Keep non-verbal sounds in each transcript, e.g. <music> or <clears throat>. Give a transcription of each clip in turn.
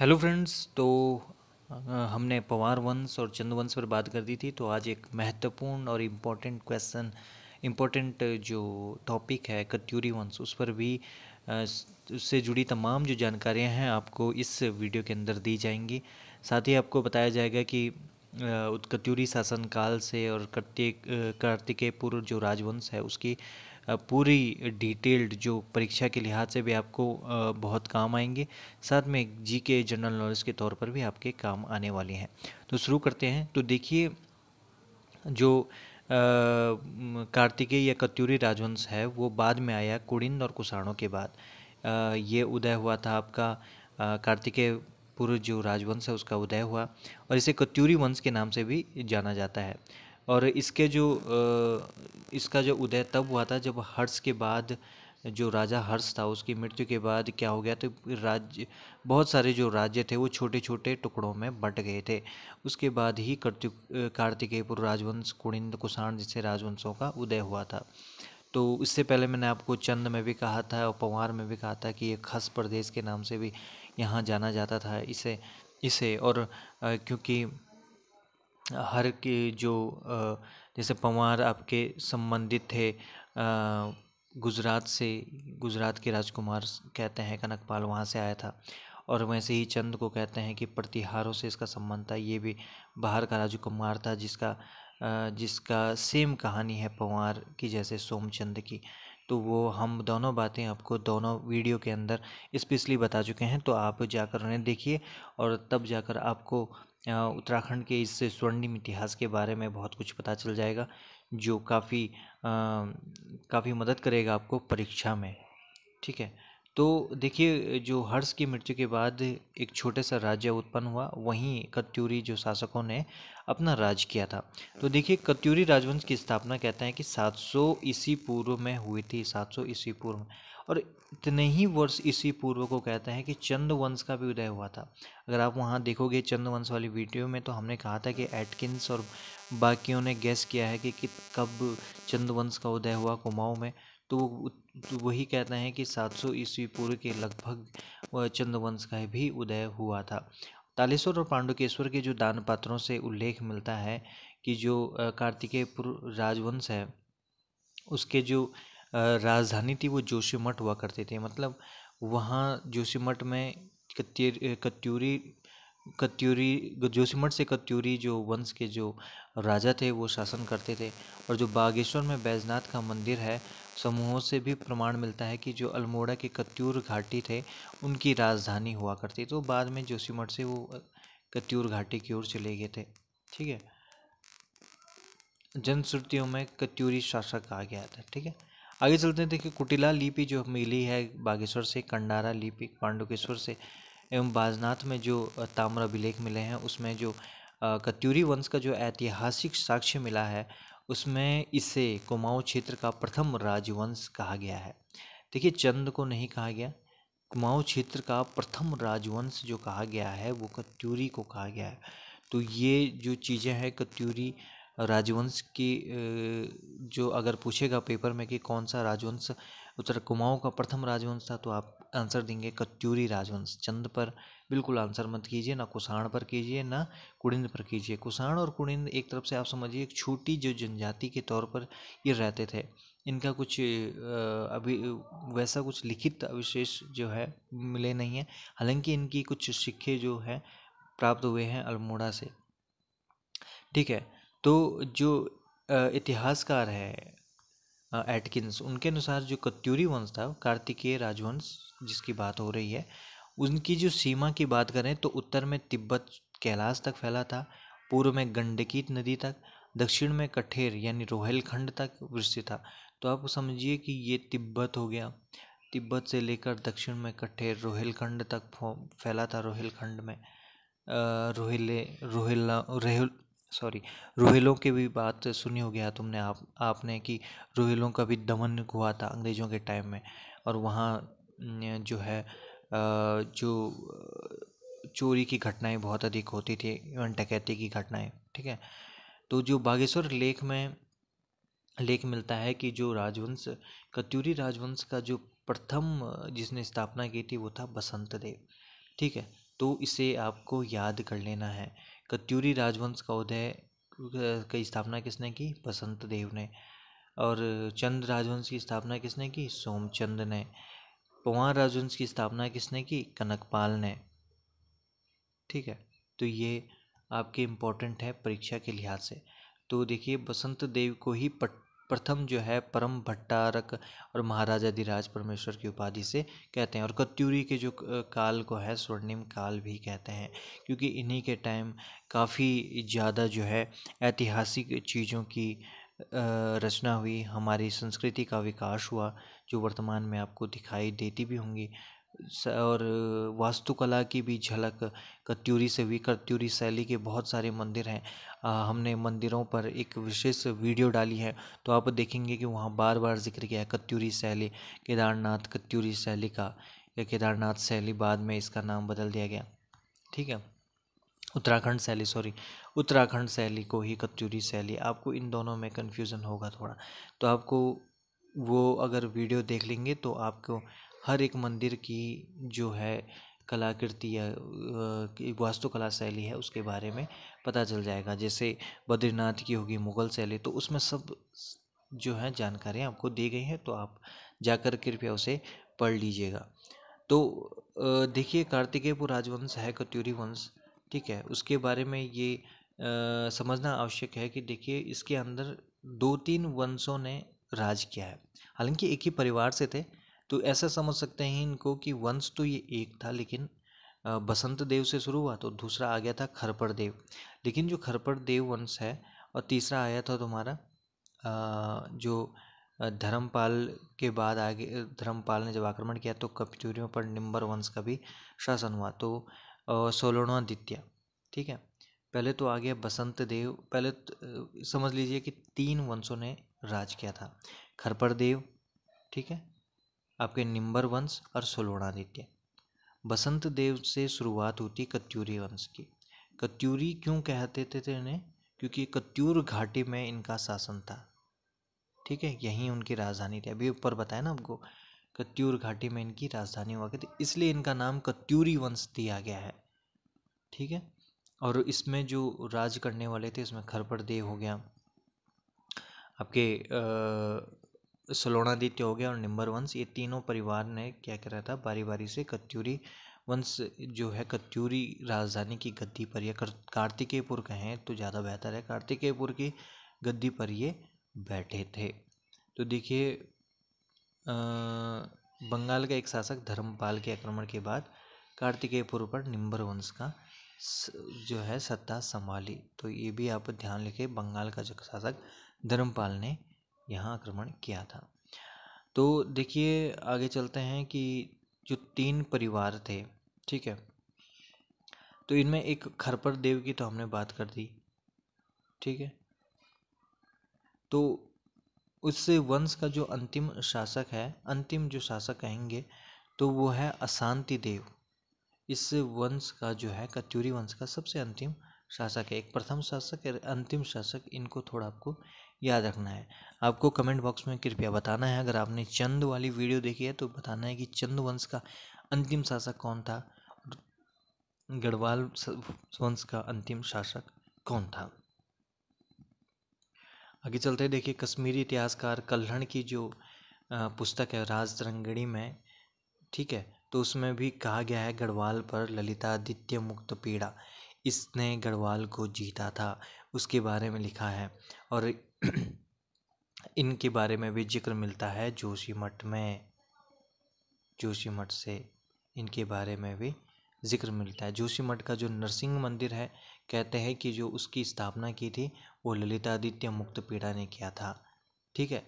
hello friends तो हमने पवार वंश और चंद वंश पर बात कर दी थी तो आज एक महत्वपूर्ण और इम्पोर्टेंट क्वेश्चन इम्पोर्टेंट जो टॉपिक है कत्यूरी वंश उस पर भी उससे जुड़ी तमाम जो जानकारियां हैं आपको इस वीडियो के अंदर दी जाएंगी साथ ही आपको बताया जाएगा कि कत्यूरी शासनकाल से और कार्तिक कार्तिकेय पूर्व जो राजवंश है उसकी पूरी डिटेल्ड जो परीक्षा के लिहाज से भी आपको बहुत काम आएंगे साथ में जी के जनरल नॉलेज के तौर पर भी आपके काम आने वाले हैं तो शुरू करते हैं तो देखिए जो कार्तिकेय या कत्यूरी राजवंश है वो बाद में आया कुड़िंद और कुषाणों के बाद आ, ये उदय हुआ था आपका कार्तिकेय पूर्व जो राजवंश है उसका उदय हुआ और इसे कत्यूरी वंश के नाम से भी जाना जाता है और इसके जो इसका जो उदय तब हुआ था जब हर्ष के बाद जो राजा हर्ष था उसकी मृत्यु के बाद क्या हो गया तो राज्य बहुत सारे जो राज्य थे वो छोटे छोटे टुकड़ों में बट गए थे उसके बाद ही कर्तिक कार्तिकेयपुर राजवंश कुणिंद कुषाण जैसे राजवंशों का उदय हुआ था तो इससे पहले मैंने आपको चंद में भी कहा था और पंवार में भी कहा था कि ये खस प्रदेश के नाम से भी यहाँ जाना जाता था इसे इसे और क्योंकि हर के जो जैसे पंवार आपके संबंधित थे गुजरात से गुजरात के राजकुमार कहते हैं कनकपाल वहाँ से आया था और वैसे ही चंद को कहते हैं कि प्रतिहारों से इसका संबंध था ये भी बाहर का राजकुमार था जिसका जिसका सेम कहानी है पंवार की जैसे सोमचंद की तो वो हम दोनों बातें आपको दोनों वीडियो के अंदर स्पेशली बता चुके हैं तो आप जाकर उन्हें देखिए और तब जाकर आपको उत्तराखंड के इस स्वर्णिम इतिहास के बारे में बहुत कुछ पता चल जाएगा जो काफ़ी काफ़ी मदद करेगा आपको परीक्षा में ठीक है तो देखिए जो हर्ष की मृत्यु के बाद एक छोटे सा राज्य उत्पन्न हुआ वहीं कत्यूरी जो शासकों ने अपना राज किया था तो देखिए कत्यूरी राजवंश की स्थापना कहते हैं कि 700 इसी पूर्व में हुई थी 700 इसी पूर्व और इतने ही वर्ष इसी पूर्व को कहते हैं कि चंद वंश का भी उदय हुआ था अगर आप वहाँ देखोगे चंद वंश वाली वीडियो में तो हमने कहा था कि एटकिंस और बाकियों ने गैस किया है कि, कि कब चंद वंश का उदय हुआ कुमाऊँ में तो, तो वही कहते हैं कि 700 ईस्वी पूर्व के लगभग चंद्रवंश का भी उदय हुआ था तालेश्वर और पांडुकेश्वर के जो दान पात्रों से उल्लेख मिलता है कि जो कार्तिकेयपुर राजवंश है उसके जो राजधानी थी वो जोशीमठ हुआ करते थे मतलब वहाँ जोशीमठ में कत्यूरी कत्यूरी जोशीमठ से कत्यूरी जो वंश के जो राजा थे वो शासन करते थे और जो बागेश्वर में बैजनाथ का मंदिर है समूहों से भी प्रमाण मिलता है कि जो अल्मोड़ा के कत्यूर घाटी थे उनकी राजधानी हुआ करती तो बाद में जोशीमठ से वो कत्यूर घाटी की ओर चले गए थे ठीक है जनश्रुतियों में कत्यूरी शासक आ गया था ठीक है आगे चलते हैं देखिए कुटिला लिपि जो मिली है बागेश्वर से कंडारा लिपि पांडुकेश्वर से एवं बाजनाथ में जो ताम्र अभिलेख मिले हैं उसमें जो कत्यूरी वंश का जो ऐतिहासिक साक्ष्य मिला है उसमें इसे कुमाऊं क्षेत्र का प्रथम राजवंश कहा गया है देखिए चंद को नहीं कहा गया कुमाऊं क्षेत्र का प्रथम राजवंश जो कहा गया है वो कत्यूरी को कहा गया है तो ये जो चीज़ें हैं कत्यूरी राजवंश की जो अगर पूछेगा पेपर में कि कौन सा राजवंश उत्तर कुमाऊँ का प्रथम राजवंश था तो आप आंसर देंगे कत्यूरी राजवंश चंद पर बिल्कुल आंसर मत कीजिए ना कुषाण पर कीजिए ना कुड़िंद पर कीजिए कुषाण और कुड़िंद एक तरफ से आप समझिए एक छोटी जो जनजाति के तौर पर ये रहते थे इनका कुछ अभी वैसा कुछ लिखित अविशेष जो है मिले नहीं है हालांकि इनकी कुछ सिक्के जो है प्राप्त हुए हैं अल्मोड़ा से ठीक है तो जो इतिहासकार है एटकिंस उनके अनुसार जो कत्यूरी वंश था कार्तिकेय राजवंश जिसकी बात हो रही है उनकी जो सीमा की बात करें तो उत्तर में तिब्बत कैलाश तक फैला था पूर्व में गंडकी नदी तक दक्षिण में कठेर यानी रोहेलखंड तक विस्तृत था तो आप समझिए कि ये तिब्बत हो गया तिब्बत से लेकर दक्षिण में कठेर रोहेलखंड तक फैला था रोहेलखंड में रोहिले रोहिला रोहिल सॉरी रोहिलों की भी बात सुनी होगी हाँ तुमने आप आपने कि रोहिलों का भी दमन हुआ था अंग्रेज़ों के टाइम में और वहाँ जो है जो चोरी की घटनाएं बहुत अधिक होती थी इवन डकैती की घटनाएं ठीक है तो जो बागेश्वर लेख में लेख मिलता है कि जो राजवंश कत्यूरी राजवंश का जो प्रथम जिसने स्थापना की थी वो था बसंत देव ठीक है तो इसे आपको याद कर लेना है कत्यूरी राजवंश का उदय की स्थापना किसने की बसंत देव ने और चंद राजवंश की स्थापना किसने की सोमचंद ने पवार राजवंश की स्थापना किसने की कनकपाल ने ठीक है तो ये आपके इम्पोर्टेंट है परीक्षा के लिहाज से तो देखिए बसंत देव को ही पट प्रथम जो है परम भट्टारक और महाराजा महाराजाधिराज परमेश्वर की उपाधि से कहते हैं और कत्यूरी के जो काल को है स्वर्णिम काल भी कहते हैं क्योंकि इन्हीं के टाइम काफ़ी ज़्यादा जो है ऐतिहासिक चीज़ों की रचना हुई हमारी संस्कृति का विकास हुआ जो वर्तमान में आपको दिखाई देती भी होंगी और वास्तुकला की भी झलक कत्यूरी से भी कत्यूरी शैली के बहुत सारे मंदिर हैं हमने मंदिरों पर एक विशेष वीडियो डाली है तो आप देखेंगे कि वहाँ बार बार जिक्र किया है कत्यूरी शैली केदारनाथ कत्यूरी शैली का या केदारनाथ शैली बाद में इसका नाम बदल दिया गया ठीक है उत्तराखंड शैली सॉरी उत्तराखंड शैली को ही कत्यूरी शैली आपको इन दोनों में कन्फ्यूज़न होगा थोड़ा तो आपको वो अगर वीडियो देख लेंगे तो आपको हर एक मंदिर की जो है कलाकृति या वास्तुकला शैली है उसके बारे में पता चल जाएगा जैसे बद्रीनाथ की होगी मुगल शैली तो उसमें सब जो है जानकारियाँ आपको दी गई हैं तो आप जाकर कृपया उसे पढ़ लीजिएगा तो देखिए कार्तिकेय राजवंश है कत्यूरी वंश ठीक है उसके बारे में ये आ, समझना आवश्यक है कि देखिए इसके अंदर दो तीन वंशों ने राज किया है हालांकि एक ही परिवार से थे तो ऐसा समझ सकते हैं इनको कि वंश तो ये एक था लेकिन बसंत देव से शुरू हुआ तो दूसरा आ गया था खरपड़ देव लेकिन जो खरपड़ देव वंश है और तीसरा आया था तुम्हारा जो धर्मपाल के बाद आगे धर्मपाल ने जब आक्रमण किया तो कपचूरियों पर निम्बर वंश का भी शासन हुआ तो सोलोणादित्य ठीक है पहले तो आ गया बसंत देव पहले तो, समझ लीजिए कि तीन वंशों ने राज किया था खरपड़ देव ठीक है आपके निम्बर वंश और सोलोणादित्य बसंत देव से शुरुआत होती कत्यूरी वंश की कत्यूरी क्यों कहते थे, थे इन्हें क्योंकि कत्यूर घाटी में इनका शासन था ठीक है यहीं उनकी राजधानी थी अभी ऊपर बताया ना आपको कत्यूर घाटी में इनकी राजधानी हुआ करती इसलिए इनका नाम कत्यूरी वंश दिया गया है ठीक है और इसमें जो राज करने वाले थे इसमें खरपड़ देव हो गया आपके सलोणादित्य हो गया और निम्बर वंश ये तीनों परिवार ने क्या करा था बारी बारी से कत्यूरी वंश जो है कत्यूरी राजधानी की गद्दी पर या कार्तिकेयपुर कहें तो ज़्यादा बेहतर है कार्तिकेयपुर की गद्दी पर ये बैठे थे तो देखिए बंगाल का एक शासक धर्मपाल के आक्रमण के बाद कार्तिकेयपुर पर निम्बर वंश का जो है सत्ता संभाली तो ये भी आप ध्यान रखें बंगाल का जो शासक धर्मपाल ने यहाँ आक्रमण किया था तो देखिए आगे चलते हैं कि जो तीन परिवार थे ठीक है तो इनमें एक खरपर देव की तो हमने बात कर दी ठीक है तो उस वंश का जो अंतिम शासक है अंतिम जो शासक कहेंगे तो वो है अशांति देव इस वंश का जो है कत्यूरी वंश का सबसे अंतिम शासक है एक प्रथम शासक अंतिम शासक इनको थोड़ा आपको याद रखना है आपको कमेंट बॉक्स में कृपया बताना है अगर आपने चंद वाली वीडियो देखी है तो बताना है कि चंद वंश का अंतिम शासक कौन था गढ़वाल वंश का अंतिम शासक कौन था आगे चलते देखिए कश्मीरी इतिहासकार कल्हण की जो पुस्तक है राजतरंगड़ी में ठीक है तो उसमें भी कहा गया है गढ़वाल पर ललितादित्य मुक्त पीड़ा इसने गढ़वाल को जीता था उसके बारे में लिखा है और <clears throat> इनके बारे में भी जिक्र मिलता है जोशी मठ में जोशी मठ से इनके बारे में भी जिक्र मिलता है जोशी मठ का जो नरसिंह मंदिर है कहते हैं कि जो उसकी स्थापना की थी वो ललितादित्य मुक्त पीड़ा ने किया था ठीक है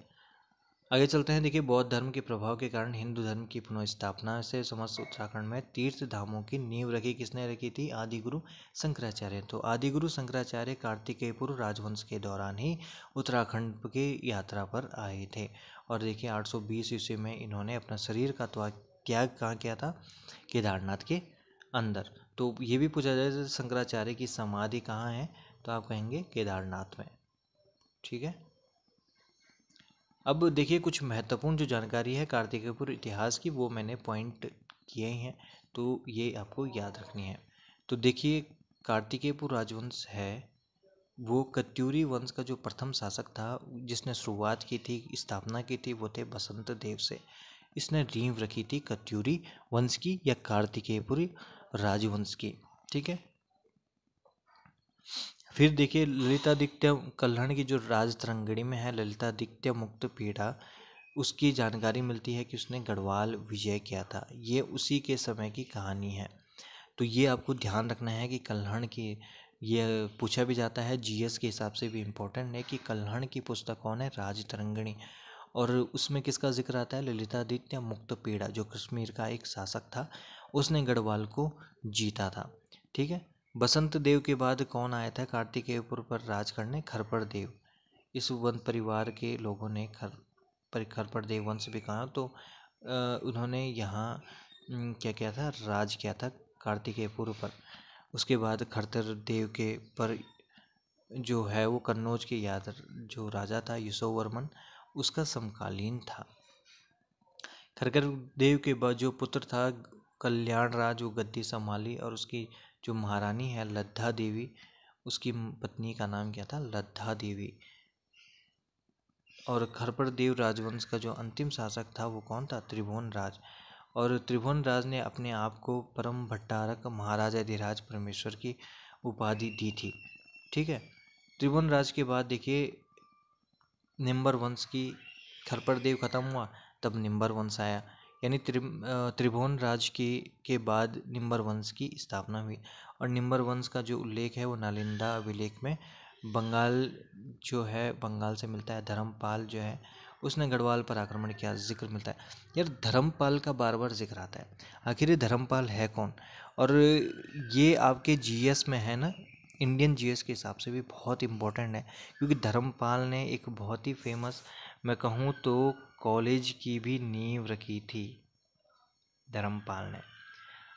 आगे चलते हैं देखिए बौद्ध धर्म के प्रभाव के कारण हिंदू धर्म की पुनर्स्थापना से समस्त उत्तराखंड में तीर्थ धामों की नींव रखी किसने रखी थी आदिगुरु शंकराचार्य तो आदिगुरु शंकराचार्य कार्तिकेयपुर राजवंश के दौरान ही उत्तराखंड की यात्रा पर आए थे और देखिए 820 ईस्वी में इन्होंने अपना शरीर का त्याग कहाँ किया था केदारनाथ के अंदर तो ये भी पूछा जाए शंकराचार्य की समाधि कहाँ है तो आप कहेंगे केदारनाथ में ठीक है अब देखिए कुछ महत्वपूर्ण जो जानकारी है कार्तिकेयपुर इतिहास की वो मैंने पॉइंट किए हैं तो ये आपको याद रखनी है तो देखिए कार्तिकेयपुर राजवंश है वो कत्यूरी वंश का जो प्रथम शासक था जिसने शुरुआत की थी स्थापना की थी वो थे बसंत देव से इसने रीव रखी थी कत्यूरी वंश की या कार्तिकेयपुरी राजवंश की ठीक है फिर देखिए ललितादित्य कल्याण की जो राजतरंगणी में है ललितादित्य मुक्त पीड़ा उसकी जानकारी मिलती है कि उसने गढ़वाल विजय किया था ये उसी के समय की कहानी है तो ये आपको ध्यान रखना है कि कल्हण की ये पूछा भी जाता है जीएस के हिसाब से भी इम्पोर्टेंट है कि कल्हण की पुस्तक कौन है राज तरंगणी और उसमें किसका जिक्र आता है ललितादित्य मुक्त पीड़ा जो कश्मीर का एक शासक था उसने गढ़वाल को जीता था ठीक है बसंत देव के बाद कौन आया था कार्तिकेयपुर पर राज करने खरपड़ देव इस वन परिवार के लोगों ने खर पर खरपड़ देव वंश भी कहा तो उन्होंने यहाँ क्या किया था राज किया था कार्तिकेयपुर पर उसके बाद खरतर देव के पर जो है वो कन्नौज के याद जो राजा था यशोवर्मन उसका समकालीन था खरकर देव के बाद जो पुत्र था कल्याण राज वो गद्दी संभाली और उसकी जो महारानी है लद्दा देवी उसकी पत्नी का नाम क्या था लद्दा देवी और खरपड़ देव राजवंश का जो अंतिम शासक था वो कौन था त्रिभुवन राज और त्रिभुवन राज ने अपने आप को परम भट्टारक महाराजा धीराज परमेश्वर की उपाधि दी थी ठीक है त्रिभुवन राज के बाद देखिए निम्बर वंश की खरपड़ देव खत्म हुआ तब निम्बर वंश आया यानी त्रिभुवन राज की के बाद निम्बर वंश की स्थापना हुई और निम्बर वंश का जो उल्लेख है वो नालंदा अभिलेख में बंगाल जो है बंगाल से मिलता है धर्मपाल जो है उसने गढ़वाल पर आक्रमण किया जिक्र मिलता है यार धर्मपाल का बार बार जिक्र आता है आखिर ये धर्मपाल है कौन और ये आपके जीएस में है ना इंडियन जीएस के हिसाब से भी बहुत इम्पोर्टेंट है क्योंकि धर्मपाल ने एक बहुत ही फेमस मैं कहूँ तो कॉलेज की भी नींव रखी थी धर्मपाल ने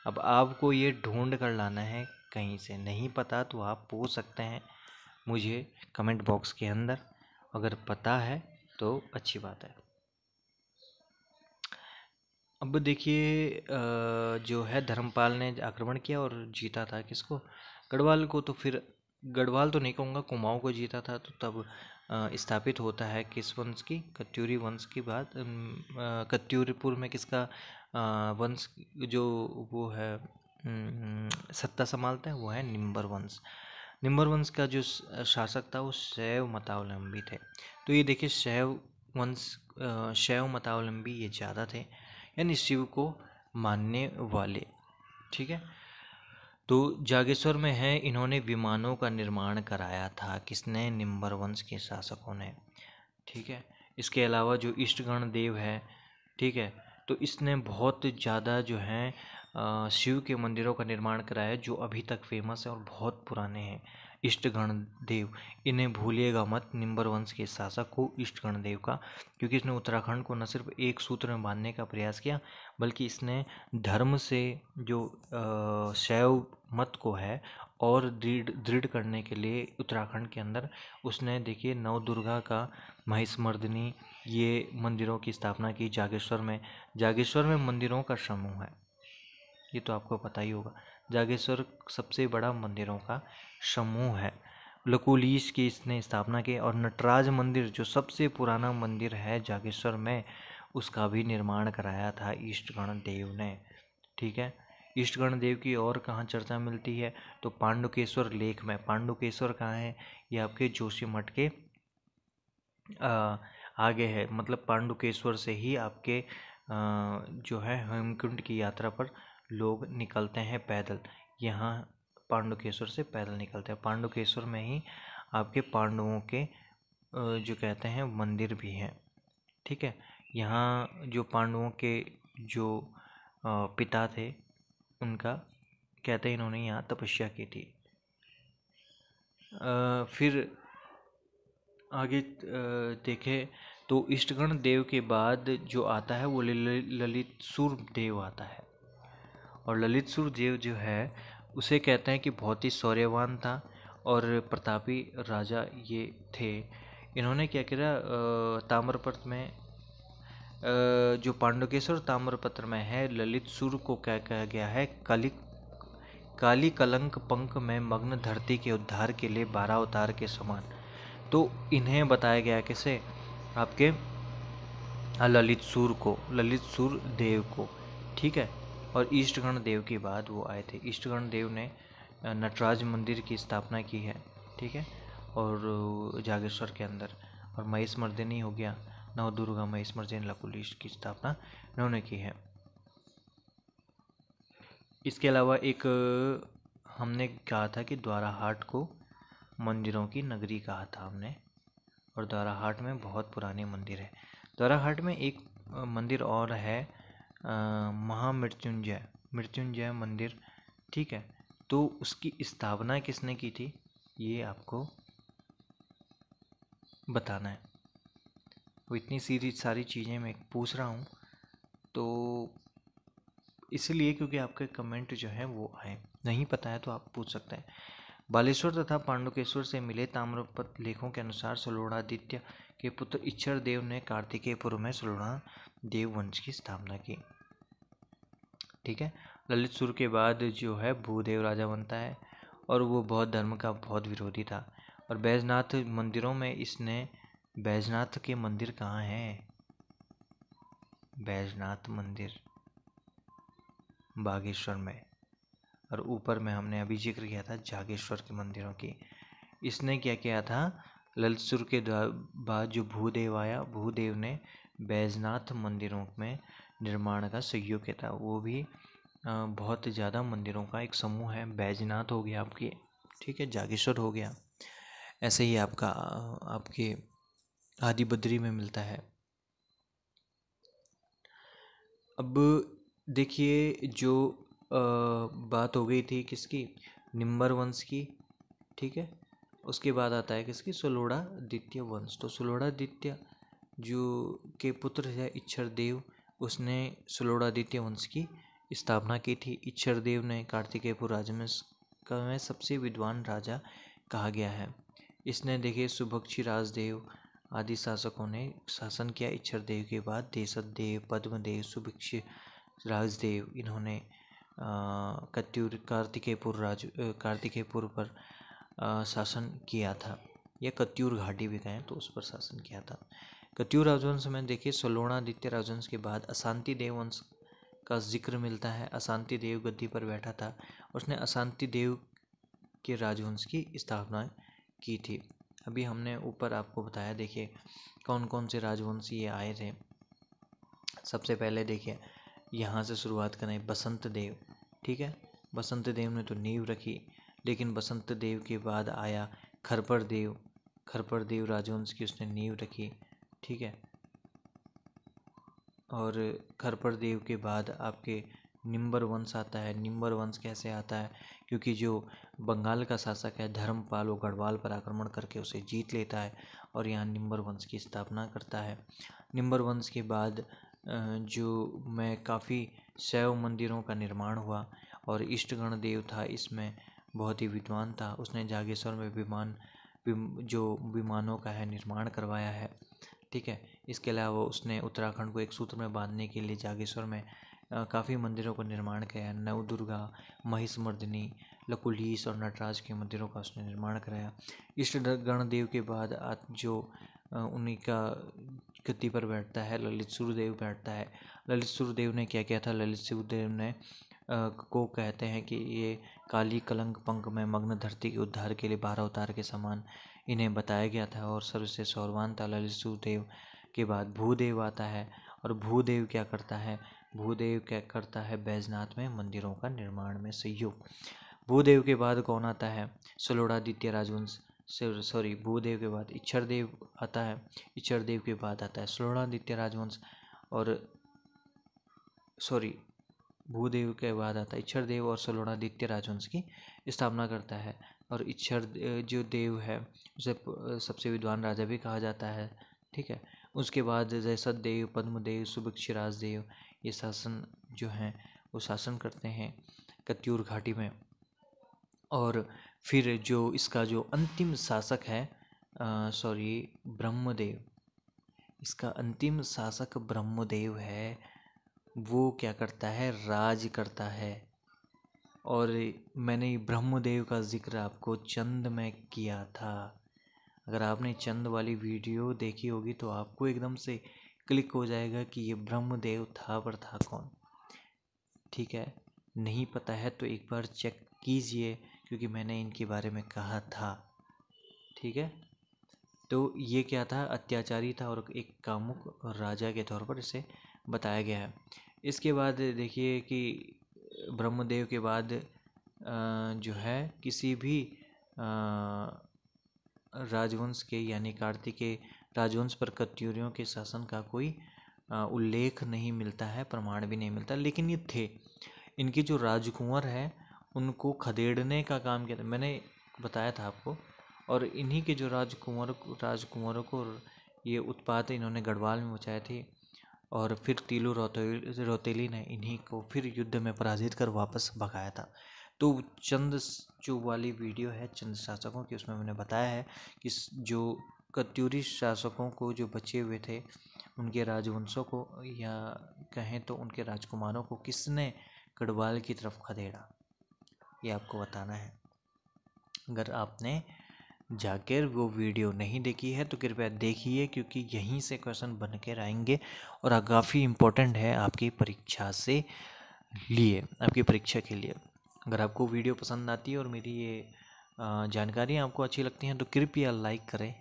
अब आपको ये ढूंढ कर लाना है कहीं से नहीं पता तो आप पूछ सकते हैं मुझे कमेंट बॉक्स के अंदर अगर पता है तो अच्छी बात है अब देखिए जो है धर्मपाल ने आक्रमण किया और जीता था किसको गढ़वाल को तो फिर गढ़वाल तो नहीं कहूँगा कुमाऊँ को जीता था तो तब स्थापित होता है किस वंश की कत्यूरी वंश की बात कत्यूरीपुर में किसका वंश जो वो है सत्ता संभालता है वो है निम्बर वंश निम्बर वंश का जो शासक था वो शैव मतावलंबी थे तो ये देखिए शैव वंश शैव मतावलंबी ये ज़्यादा थे यानी शिव को मानने वाले ठीक है तो जागेश्वर में है इन्होंने विमानों का निर्माण कराया था किसने निम्बर वंश के शासकों ने ठीक है इसके अलावा जो इष्टगण देव है ठीक है तो इसने बहुत ज़्यादा जो है शिव के मंदिरों का निर्माण कराया जो अभी तक फेमस है और बहुत पुराने हैं देव इन्हें भूलिएगा मत निम्बर वंश के शासक को गणदेव का क्योंकि इसने उत्तराखंड को न सिर्फ एक सूत्र में बांधने का प्रयास किया बल्कि इसने धर्म से जो शैव मत को है और दृढ़ दृढ़ करने के लिए उत्तराखंड के अंदर उसने देखिए नव दुर्गा का महिष्मर्दिनी ये मंदिरों की स्थापना की जागेश्वर में जागेश्वर में मंदिरों का समूह है ये तो आपको पता ही होगा जागेश्वर सबसे बड़ा मंदिरों का समूह है लकुलीश की इसने स्थापना की और नटराज मंदिर जो सबसे पुराना मंदिर है जागेश्वर में उसका भी निर्माण कराया था ईष्टगण देव ने ठीक है ईष्टगण देव की और कहाँ चर्चा मिलती है तो पांडुकेश्वर लेख में पांडुकेश्वर कहाँ है ये आपके जोशी मठ के आ, आगे है मतलब पांडुकेश्वर से ही आपके आ, जो है हेमकुंड की यात्रा पर लोग निकलते हैं पैदल यहाँ पांडुकेश्वर से पैदल निकलते हैं पांडुकेश्वर में ही आपके पांडवों के जो कहते हैं मंदिर भी हैं ठीक है यहाँ जो पांडवों के जो पिता थे उनका कहते हैं इन्होंने यहाँ तपस्या की थी फिर आगे देखें तो इष्टगण देव के बाद जो आता है वो ललित सूर्य देव आता है और ललित सूर्यदेव जो है उसे कहते हैं कि बहुत ही शौर्यवान था और प्रतापी राजा ये थे इन्होंने क्या किया ताम्रपत्र में जो पांडुकेश्वर ताम्रपत्र में है ललित सूर्य को क्या कहा गया है कलिक काली कलंक पंख में मग्न धरती के उद्धार के लिए बारह अवतार के समान तो इन्हें बताया गया किसे आपके ललित सूर को ललित सूर देव को ठीक है और ईष्टगण देव के बाद वो आए थे ईष्टगण देव ने नटराज मंदिर की स्थापना की है ठीक है और जागेश्वर के अंदर और महेश मर्दिनी हो गया नव दुर्गा महेश मर्दिनी लकुलीश की स्थापना इन्होंने की है इसके अलावा एक हमने कहा था कि द्वाराहाट को मंदिरों की नगरी कहा था हमने और द्वाराहाट में बहुत पुराने मंदिर है द्वाराहाट में एक मंदिर और है महामृत्युंजय मृत्युंजय मंदिर ठीक है तो उसकी स्थापना किसने की थी ये आपको बताना है वो इतनी सीरी सारी चीज़ें मैं पूछ रहा हूँ तो इसलिए क्योंकि आपके कमेंट जो हैं वो आए नहीं पता है तो आप पूछ सकते हैं बालेश्वर तथा पांडुकेश्वर से मिले ताम्रपत लेखों के अनुसार सलोड़ादित्य के पुत्र इच्छर देव ने कार्तिकेयपुर में सलोड़ा देव वंश की स्थापना की ठीक है ललित सुर के बाद जो है भूदेव राजा बनता है और वो बौद्ध धर्म का बहुत विरोधी था और बैजनाथ मंदिरों में इसने बैजनाथ के मंदिर कहाँ हैं बैजनाथ मंदिर बागेश्वर में और ऊपर में हमने अभी जिक्र किया था जागेश्वर के मंदिरों की इसने क्या किया था सुर के बाद जो भूदेव आया भूदेव ने बैजनाथ मंदिरों में निर्माण का सहयोग किया था वो भी बहुत ज़्यादा मंदिरों का एक समूह है बैजनाथ हो गया आपके ठीक है जागेश्वर हो गया ऐसे ही आपका आपके आदि बद्री में मिलता है अब देखिए जो आ, बात हो गई थी किसकी निम्बर वंश की ठीक है उसके बाद आता है किसकी सोलोड़ा द्वितीय वंश तो सोलोड़ा द्वितीय जो के पुत्र है इच्छर देव उसने सुलोड़ादित्य वंश की स्थापना की थी इच्छरदेव ने कार्तिकेयपुर राज्य में का सबसे विद्वान राजा कहा गया है इसने देखे सुभक्षी राजदेव आदि शासकों ने शासन किया इच्छरदेव के बाद पद्म पद्मदेव सुभिक्ष राजदेव इन्होंने कत्यूर कार्तिकेयपुर राज कार्तिकेयपुर पर आ, शासन किया था या कत्यूर घाटी भी कहें तो उस पर शासन किया था कत्यु राजवंश में देखिए सलोणादित्य राजवंश के बाद अशांति देव वंश का जिक्र मिलता है अशांति देव गद्दी पर बैठा था उसने अशांति देव के राजवंश की स्थापना की थी अभी हमने ऊपर आपको बताया देखिए कौन कौन से राजवंश ये आए थे सबसे पहले देखिए यहाँ से शुरुआत करें बसंत देव ठीक है बसंत देव ने तो नींव रखी लेकिन बसंत देव के बाद आया खरपड़ देव खरपड़ देव राजवंश की उसने नींव रखी ठीक है और खरपर देव के बाद आपके निम्बर वंश आता है निम्बर वंश कैसे आता है क्योंकि जो बंगाल का शासक है धर्मपाल वो गढ़वाल पर आक्रमण करके उसे जीत लेता है और यहाँ निम्बर वंश की स्थापना करता है निम्बर वंश के बाद जो मैं काफ़ी शैव मंदिरों का निर्माण हुआ और इष्टगण देव था इसमें बहुत ही विद्वान था उसने जागेश्वर में विमान जो विमानों का है निर्माण करवाया है ठीक है इसके अलावा उसने उत्तराखंड को एक सूत्र में बांधने के लिए जागेश्वर में काफ़ी मंदिरों का निर्माण किया है नव दुर्गा महिषमर्दिनी लकुलीस और नटराज के मंदिरों का उसने निर्माण कराया इष्ट गणदेव के बाद आज जो उन्हीं का गति पर बैठता है ललित सूर्यदेव बैठता है ललित सूर्यदेव ने क्या किया था ललित सूर्यदेव ने को कहते हैं कि ये काली कलंक पंख में मग्न धरती के उद्धार के लिए बारह अवतार के समान इन्हें बताया गया था और सर्वश्रेष्ठ सौरवान तालालिसुदेव के बाद भूदेव आता है और भूदेव क्या करता है भूदेव क्या करता है बैजनाथ में मंदिरों का निर्माण में सहयोग भूदेव के बाद कौन आता है सलोड़ादित्य राजवंश सॉरी भूदेव के बाद इच्छरदेव आता है इच्छरदेव के बाद आता है सलोड़ादित्य राजवंश और सॉरी भूदेव के बाद आता है इच्छरदेव और सलोणादित्य राजवंश की स्थापना करता है और इच्छर जो देव है उसे सबसे विद्वान राजा भी कहा जाता है ठीक है उसके बाद जैसा देव पद्मदेव सुभिक्षराज देव ये शासन जो हैं वो शासन करते हैं कत्यूर घाटी में और फिर जो इसका जो अंतिम शासक है सॉरी ब्रह्मदेव इसका अंतिम शासक ब्रह्मदेव है वो क्या करता है राज करता है और मैंने ब्रह्मदेव का ज़िक्र आपको चंद में किया था अगर आपने चंद वाली वीडियो देखी होगी तो आपको एकदम से क्लिक हो जाएगा कि ये ब्रह्मदेव था पर था कौन ठीक है नहीं पता है तो एक बार चेक कीजिए क्योंकि मैंने इनके बारे में कहा था ठीक है तो ये क्या था अत्याचारी था और एक कामुक राजा के तौर पर इसे बताया गया है इसके बाद देखिए कि ब्रह्मदेव के बाद जो है किसी भी राजवंश के यानी कार्तिक के राजवंश पर कत्यूरियों के शासन का कोई उल्लेख नहीं मिलता है प्रमाण भी नहीं मिलता लेकिन ये थे इनके जो राजकुंवर हैं उनको खदेड़ने का काम किया था मैंने बताया था आपको और इन्हीं के जो राजकुंवर राजकुंवरों को ये उत्पात इन्होंने गढ़वाल में मचाए थे और फिर तीलू रोते रोतेली ने इन्हीं को फिर युद्ध में पराजित कर वापस भगाया था तो चंद जो वाली वीडियो है चंद शासकों की उसमें मैंने बताया है कि जो कत्यूरी शासकों को जो बचे हुए थे उनके राजवंशों को या कहें तो उनके राजकुमारों को किसने गढ़वाल की तरफ खदेड़ा ये आपको बताना है अगर आपने जाकर वो वीडियो नहीं देखी है तो कृपया देखिए क्योंकि यहीं से क्वेश्चन बन कर आएंगे और काफ़ी इम्पोर्टेंट है आपकी परीक्षा से लिए आपकी परीक्षा के लिए अगर आपको वीडियो पसंद आती है और मेरी ये जानकारी आपको अच्छी लगती हैं तो कृपया लाइक करें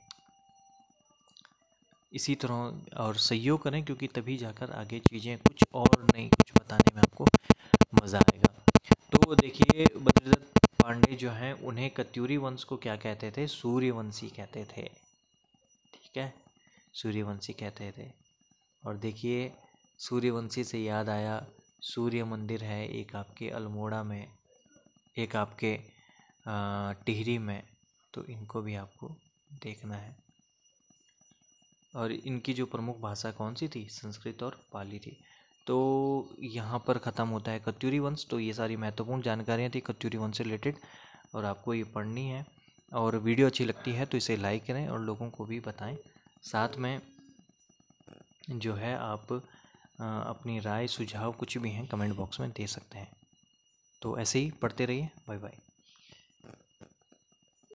इसी तरह और सहयोग करें क्योंकि तभी जाकर आगे चीज़ें कुछ और नई कुछ बताने में आपको मज़ा आएगा तो देखिए पांडे जो हैं उन्हें कत्यूरी वंश को क्या कहते थे सूर्यवंशी कहते थे ठीक है सूर्यवंशी कहते थे और देखिए सूर्यवंशी से याद आया सूर्य मंदिर है एक आपके अल्मोड़ा में एक आपके टिहरी में तो इनको भी आपको देखना है और इनकी जो प्रमुख भाषा कौन सी थी संस्कृत और पाली थी तो यहाँ पर ख़त्म होता है कत्यूरी वंश तो ये सारी महत्वपूर्ण जानकारियाँ थी कत्यूरी वंश से रिलेटेड और आपको ये पढ़नी है और वीडियो अच्छी लगती है तो इसे लाइक करें और लोगों को भी बताएं साथ में जो है आप अपनी राय सुझाव कुछ भी हैं कमेंट बॉक्स में दे सकते हैं तो ऐसे ही पढ़ते रहिए बाय बाय